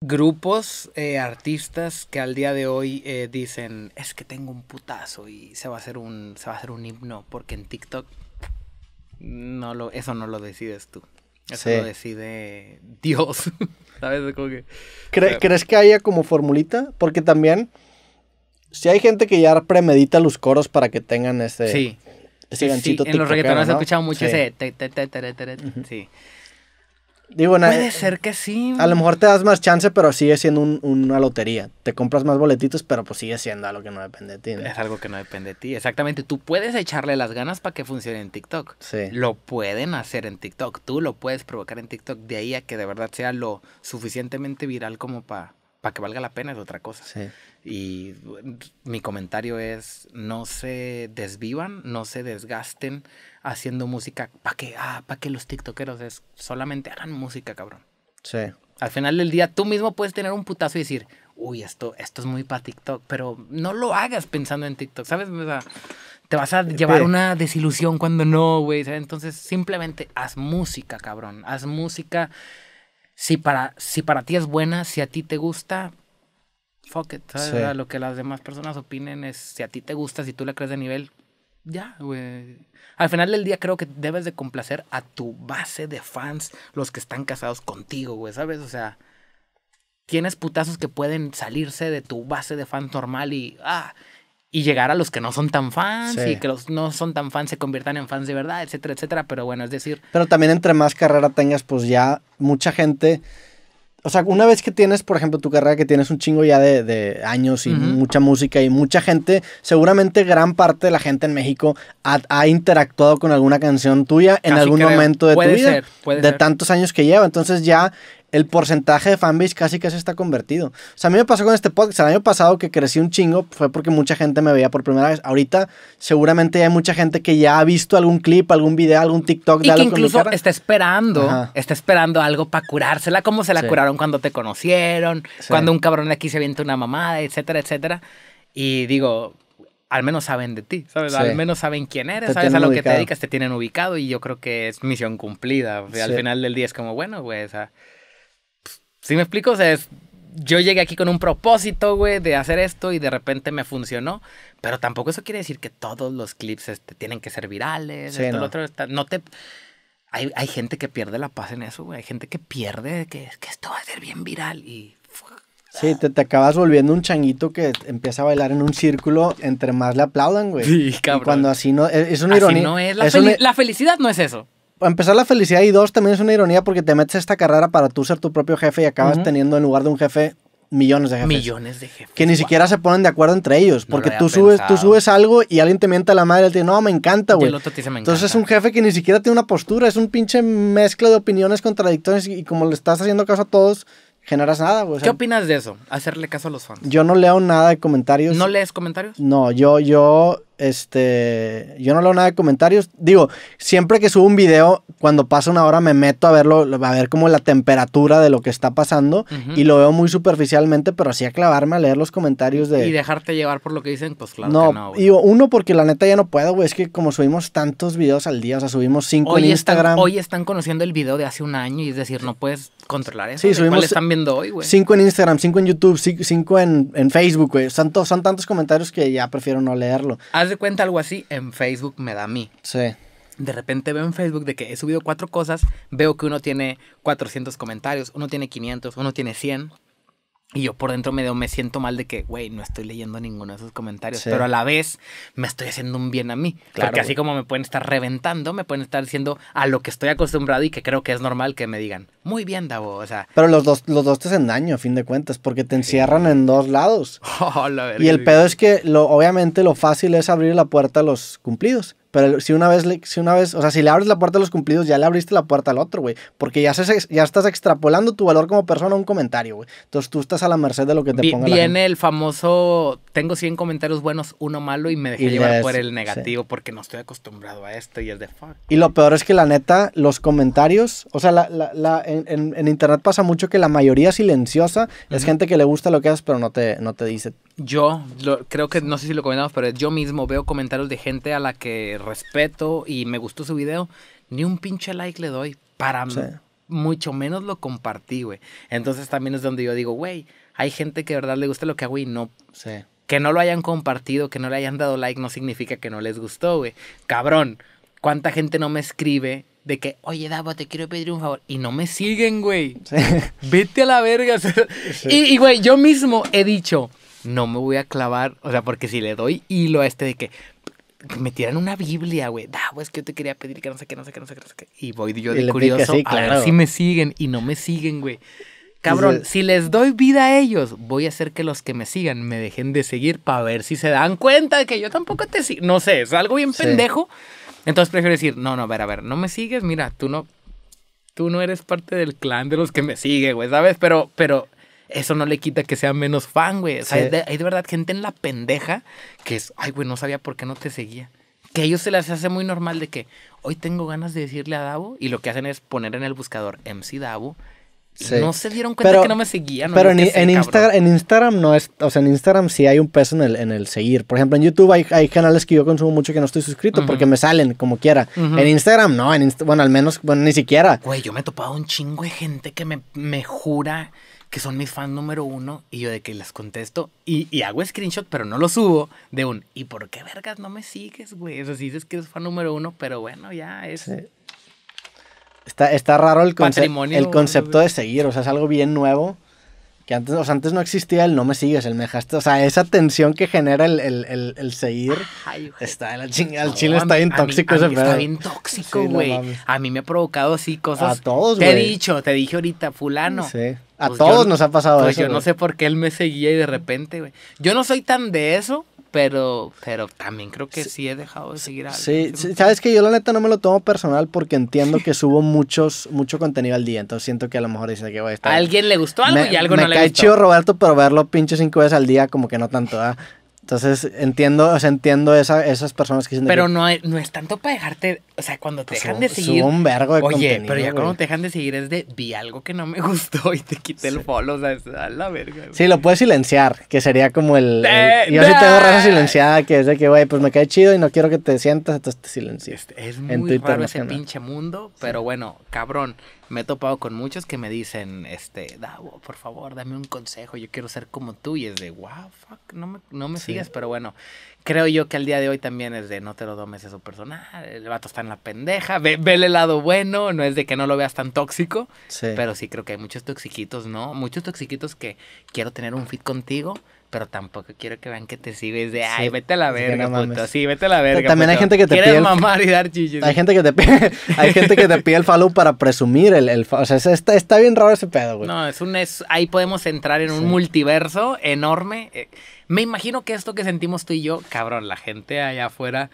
grupos, eh, artistas que al día de hoy eh, dicen, es que tengo un putazo y se va a hacer un, se va a hacer un himno, porque en TikTok no lo, eso no lo decides tú. Eso lo decide Dios. ¿Crees que haya como formulita? Porque también, si hay gente que ya premedita los coros para que tengan ese, sí. ganchito sí, En los reggaetones se mucho ese... Sí. Puede ser que sí. A lo mejor te das más chance, pero sigue siendo una lotería. Te compras más boletitos, pero pues sigue siendo algo que no depende de ti. Es algo que no depende de ti. Exactamente. Tú puedes echarle las ganas para que funcione en TikTok. Sí. Lo pueden hacer en TikTok. Tú lo puedes provocar en TikTok. De ahí a que de verdad sea lo suficientemente viral como para para que valga la pena es otra cosa. Sí. Y mi comentario es, no se desvivan, no se desgasten haciendo música para que, ah, para que los tiktokeros es, solamente hagan música, cabrón. Sí. Al final del día tú mismo puedes tener un putazo y decir, uy, esto, esto es muy para TikTok, pero no lo hagas pensando en TikTok, ¿sabes? O te vas a llevar una desilusión cuando no, güey. Entonces simplemente haz música, cabrón. Haz música si para, si para ti es buena, si a ti te gusta, fuck it. Lo que las demás personas opinen es si a ti te gusta, si tú la crees de nivel, ya, güey. Al final del día creo que debes de complacer a tu base de fans, los que están casados contigo, güey, ¿sabes? O sea, tienes putazos que pueden salirse de tu base de fans normal y, ah, y llegar a los que no son tan fans y que los no son tan fans se conviertan en fans de verdad, etcétera, etcétera. Pero bueno, es decir. Pero también entre más carrera tengas, pues ya mucha gente. O sea, una vez que tienes, por ejemplo, tu carrera, que tienes un chingo ya de, años y mucha música y mucha gente, seguramente gran parte de la gente en México ha, interactuado con alguna canción tuya en algún momento de tu vida. puede de tantos años que lleva. Entonces ya el porcentaje de fanbase casi casi está convertido. O sea, a mí me pasó con este podcast. El año pasado que crecí un chingo fue porque mucha gente me veía por primera vez. Ahorita seguramente hay mucha gente que ya ha visto algún clip, algún video, algún TikTok de y algo que incluso está esperando, está esperando algo para curársela, como se la curaron cuando te conocieron, cuando un cabrón de aquí se avienta una mamada, etcétera, etcétera. Y digo, al menos saben de ti, ¿sabes? Al menos saben quién eres, sabes a lo que te dedicas, te tienen ubicado y yo creo que es misión cumplida. al final del día es como, bueno, güey, o sea, si me explico? O sea, yo llegué aquí con un propósito, güey, de hacer esto y de repente me funcionó. Pero tampoco eso quiere decir que todos los clips este, tienen que ser virales. otro, no te... Hay, gente que pierde la paz en eso, güey. Hay gente que pierde que, esto va a ser bien viral y... Sí, te, acabas volviendo un changuito que empieza a bailar en un círculo entre más le aplaudan, güey. Sí, cabrón. Y cuando así no... E, es, una ironía. No es, la felicidad no es eso empezar, la felicidad y dos, también es una ironía porque te metes esta carrera para tú ser tu propio jefe y acabas teniendo en lugar de un jefe millones de jefes. Millones de jefes. Que ni siquiera se ponen de acuerdo entre ellos. Porque tú, subes, tú subes algo y alguien te mienta a la madre y te dice, no, me encanta, güey. Entonces es un jefe que ni siquiera tiene una postura, es un pinche mezcla de opiniones contradictorias y como le estás haciendo caso a todos, generas nada, güey. ¿Qué opinas de eso? Hacerle caso a los fans. Yo no leo nada de comentarios. ¿No lees comentarios? No, yo, yo, este, yo no leo nada de comentarios. Digo, siempre que subo un video, cuando pasa una hora me meto a verlo, a ver como la temperatura de lo que está pasando y lo veo muy superficialmente, pero así a clavarme a leer los comentarios de... Y dejarte llevar por lo que dicen, pues claro no, que no, Digo, uno, porque la neta ya no puedo, güey, es que como subimos tantos videos al día, o sea, subimos cinco en Instagram. Hoy están conociendo el video de hace un año y es decir, no puedes controlar eso. Sí, subimos. están viendo hoy, güey? Cinco en Instagram, cinco en YouTube, cinco en, Facebook, güey. Son, tantos comentarios que ya prefiero no leerlo. Haz de cuenta algo así, en Facebook me da a mí. Sí. De repente veo en Facebook de que he subido cuatro cosas, veo que uno tiene 400 comentarios, uno tiene 500, uno tiene 100. Y yo por dentro me siento mal de que, güey, no estoy leyendo ninguno de esos comentarios, pero a la vez me estoy haciendo un bien a mí. Claro, porque así como me pueden estar reventando, me pueden estar diciendo a lo que estoy acostumbrado y que creo que es normal que me digan muy bien, Davo. O sea. Pero los dos, los dos te hacen daño, a fin de cuentas, porque te encierran en dos lados. Oh, y el pedo es que lo, obviamente lo fácil es abrir la puerta a los cumplidos. Pero si una vez, si una vez, o sea, si le abres la puerta a los cumplidos, ya le abriste la puerta al otro, güey. Porque ya, ya estás extrapolando tu valor como persona a un comentario, güey. Entonces tú estás a la merced de lo que te ponga Viene el famoso tengo 100 comentarios buenos, uno malo y me dejé llevar por el negativo porque no estoy acostumbrado a esto y es de fuck. Y lo peor es que la neta, los comentarios, o sea, en, internet pasa mucho que la mayoría silenciosa es gente que le gusta lo que haces pero no te, no te dice. Yo creo que, no sé si lo comentamos, pero yo mismo veo comentarios de gente a la que respeto y me gustó su video, ni un pinche like le doy para mí, mucho menos lo compartí, güey. Entonces también es donde yo digo, güey, hay gente que de verdad le gusta lo que hago y no... Sí que no lo hayan compartido, que no le hayan dado like, no significa que no les gustó, güey. Cabrón, ¿cuánta gente no me escribe de que, oye, Dabo, te quiero pedir un favor? Y no me siguen, güey. Vete a la verga. Y, güey, yo mismo he dicho, no me voy a clavar, o sea, porque si le doy hilo a este de que me tiran una Biblia, güey. Davo, es que yo te quería pedir que no sé qué, no sé qué, no sé qué, no sé qué. Y voy yo de curioso a ver si me siguen y no me siguen, güey. Cabrón, si les doy vida a ellos, voy a hacer que los que me sigan me dejen de seguir para ver si se dan cuenta de que yo tampoco te sigo. No sé, es algo bien pendejo. Entonces prefiero decir, no, no, a ver, a ver, no me sigues, mira, tú no, tú no eres parte del clan de los que me sigue, güey, ¿sabes? Pero, pero eso no le quita que sea menos fan, güey. hay, de, hay, de, verdad gente en la pendeja que es, ay, güey, no sabía por qué no te seguía. Que a ellos se les hace muy normal de que hoy tengo ganas de decirle a Davo y lo que hacen es poner en el buscador MC Davo no se dieron cuenta que no me seguían. Pero en, Instagram no es. O sea, en Instagram sí hay un peso en el, seguir. Por ejemplo, en YouTube hay, canales que yo consumo mucho que no estoy suscrito porque me salen como quiera. En Instagram no. En bueno, al menos, bueno, ni siquiera. Güey, yo me he topado un chingo de gente que me, me jura que son mis fans número uno y yo de que les contesto y, hago screenshot, pero no lo subo de un ¿y por qué vergas no me sigues, güey? O sea, si dices que es fan número uno, pero bueno, ya es. Está, raro el, concepto de seguir, o sea, es algo bien nuevo. Que antes, o antes no existía el no me sigues, el me dejaste. O sea, esa tensión que genera el, seguir. está en la El chile está bien tóxico ese Está bien tóxico, güey. a mí me ha provocado así cosas. A todos, güey. Te he dicho, te dije ahorita, fulano. Sí. A pues todos nos ha pasado pues eso. Yo no sé por qué él me seguía y de repente, güey. Yo no soy tan de eso pero, también creo que sí, he dejado de seguir a Sí, sabes que yo la neta no me lo tomo personal porque entiendo que subo muchos, mucho contenido al día, entonces siento que a lo mejor dice que voy a estar... A alguien le gustó algo y algo no le gustó. Me cae chido Roberto, pero verlo pinche cinco veces al día como que no tanto, da... Entonces entiendo, o sea, entiendo esa, esas personas que dicen. Pero no, no es tanto para dejarte. O sea, cuando te pues dejan de seguir. un vergo de Oye, pero ya cuando te dejan de seguir es de vi algo que no me gustó y te quité el follow. O sea, es a la verga. Sí, lo puedes silenciar, que sería como el. Eh, yo sí tengo raza silenciada, que es de que, güey, pues me cae chido y no quiero que te sientas, entonces te silenciaste. es muy raro ese pinche mundo, pero bueno, cabrón. Me he topado con muchos que me dicen, este, da, por favor, dame un consejo, yo quiero ser como tú. Y es de, wow, fuck, no me, no pero bueno, creo yo que al día de hoy también es de no te lo domes eso personal, el vato está en la pendeja, ve, vele el lado bueno, no es de que no lo veas tan tóxico, pero sí creo que hay muchos toxiquitos, ¿no? Muchos toxiquitos que quiero tener un fit contigo, pero tampoco quiero que vean que te sigues de, ay, vete a la verga, puto. Sí, vete a la verga. también hay gente que te pide. mamar y dar chichis. Hay gente que te pide, hay gente que te pide el follow para presumir el, el O sea, está, bien raro ese pedo, güey. No, es un. ahí podemos entrar en un multiverso enorme. Eh, me imagino que esto que sentimos tú y yo, cabrón, la gente allá afuera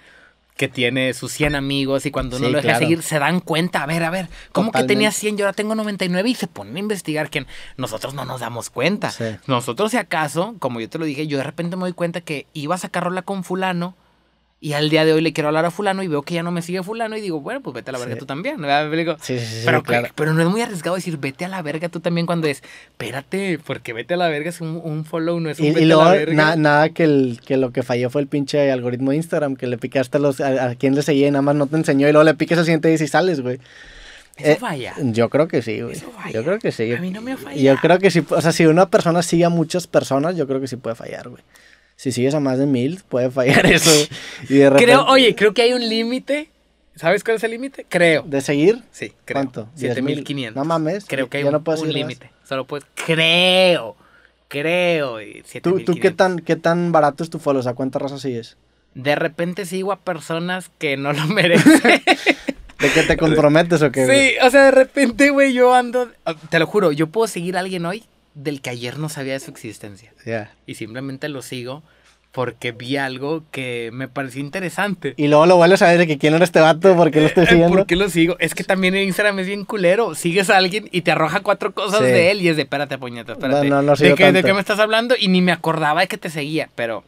que tiene sus 100 amigos y cuando no lo deja seguir se dan cuenta, a ver, a ver, ¿cómo que tenía 100 yo ahora tengo 99 y se ponen a investigar quién nosotros no nos damos cuenta? Nosotros si acaso, como yo te lo dije, yo de repente me doy cuenta que iba a sacar rola con fulano y al día de hoy le quiero hablar a fulano y veo que ya no me sigue fulano y digo, bueno, pues vete a la verga tú también. pero, pero no es muy arriesgado decir, vete a la verga tú también cuando es, espérate, porque vete a la verga es un, follow, no es un nada que, el, que lo que falló fue el pinche algoritmo de Instagram, que le picaste a, los, a, quien le seguía y nada más no te enseñó y luego le piques al siguiente y sales, güey. Eso eh, falla? yo creo que sí, güey. Eso Yo creo que sí. A mí no me ha fallado. Yo creo que sí. O sea, si una persona sigue a muchas personas, yo creo que sí puede fallar, güey si sigues a más de mil, puede fallar eso. Creo, oye, creo que hay un límite. ¿Sabes cuál es el límite? Creo. ¿De seguir? Sí, creo. ¿Cuánto? 7500. No mames. Creo que hay un, límite. Solo puedes. Creo. Creo. ¿Tú, qué, tan, qué tan barato es tu follow? O sea, ¿cuántas razas sigues? De repente sigo a personas que no lo merecen. ¿De qué te comprometes o qué? Sí, o sea, de repente, güey, yo ando. Te lo juro, yo puedo seguir a alguien hoy del que ayer no sabía de su existencia. Ya. Y simplemente lo sigo porque vi algo que me pareció interesante. Y luego lo vuelves a ver de que quién era este vato, por qué lo estoy eh, eh, siguiendo. ¿Por qué lo sigo? Es que también en Instagram es bien culero. Sigues a alguien y te arroja cuatro cosas de él y es de espérate, puñeta, espérate. No, no, no sigo qué, ¿De qué me estás hablando? Y ni me acordaba de que te seguía, pero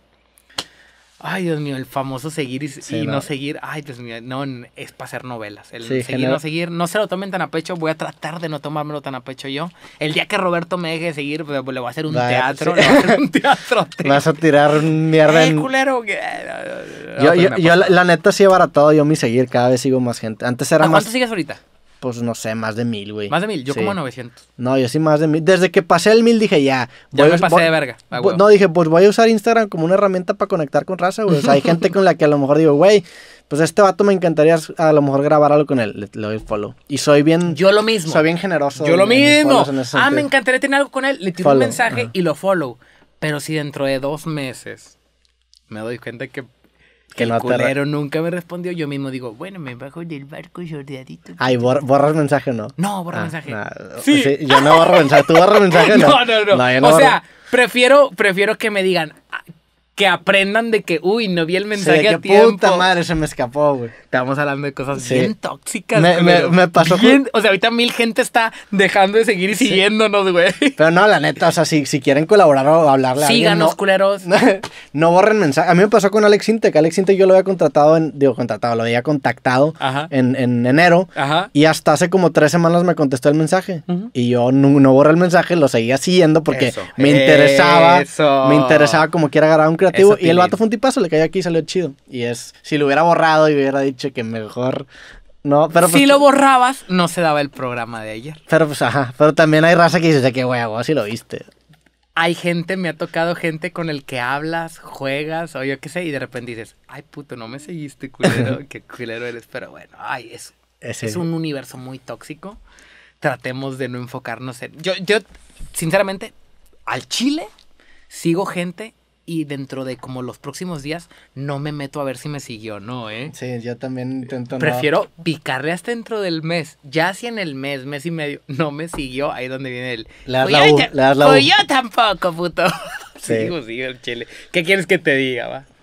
Ay, Dios mío, el famoso seguir y, no. seguir. Ay, Dios mío, no, es para hacer novelas. El seguir, y no seguir, no se lo tomen tan a pecho. Voy a tratar de no tomármelo tan a pecho yo. El día que Roberto me deje de seguir, pues, le voy a hacer un teatro. a hacer un teatro. Vas a tirar mierda eh, en. culero! yo, yo, pues, la, neta, sí he baratado yo mi seguir. Cada vez sigo más gente. Antes era más. ¿Cuánto sigues ahorita? pues no sé, más de mil, güey. Más de mil, yo como 900. No, yo sí más de mil. Desde que pasé el mil dije ya. Voy, ya me pasé de verga. no, dije, pues voy a usar Instagram como una herramienta para conectar con raza, güey. O sea, hay gente con la que a lo mejor digo, güey, pues este vato me encantaría a lo mejor grabar algo con él. Le, doy follow. Y soy bien. Yo lo mismo. Soy bien generoso. Yo lo mismo. Ah, me encantaría tener algo con él. Le tiro un mensaje y lo follow. Pero si dentro de dos meses me doy cuenta que que el nunca me respondió. Yo mismo digo, bueno, me bajo del barco ordenadito. Ay, ¿borras mensaje o no? No, borro ah, mensaje. Sí. Yo no borro mensaje. ¿Tú borras mensaje o no? No, no, no. o sea, prefiero, prefiero que me digan, que aprendan de que, uy, no vi el mensaje a tiempo. puta madre, se me escapó, güey. Estamos hablando de cosas bien tóxicas, me, me, pasó. Bien, o sea, ahorita mil gente está dejando de seguir y siguiéndonos, güey. Pero no, la neta, o sea, si, quieren colaborar o hablarle a alguien. Síganos, no, culeros. No, borren mensaje. A mí me pasó con Alex que Alex Intec yo lo había contratado, en, digo, contratado, lo había contactado En, enero. Ajá. Y hasta hace como tres semanas me contestó el mensaje. Y yo no, no, borré el mensaje, lo seguía siguiendo porque me interesaba. Eso. Me interesaba como quiera agarrar un y el vato fue un tipazo, le cayó aquí y salió chido. Y es, si lo hubiera borrado y hubiera dicho que mejor no, pero pues, si lo borrabas, no se daba el programa de ayer. Pero pues, ajá. Pero también hay raza que dice, qué huevo, si lo viste. Hay gente, me ha tocado gente con el que hablas, juegas, o yo qué sé, y de repente dices, ay, puto, no me seguiste, culero, qué culero eres. Pero bueno, ay, es, eh, es un universo muy tóxico. Tratemos de no enfocarnos en... Yo, yo, sinceramente, al chile sigo gente y dentro de como los próximos días no me meto a ver si me siguió o no, ¿eh? Sí, yo también intento. Prefiero picarle hasta dentro del mes. Ya si en el mes, mes y medio, no me siguió, ahí donde viene el. la pues la yo, pues yo tampoco, puto. Sí, sí, pues sí el chile. ¿Qué quieres que te diga, va?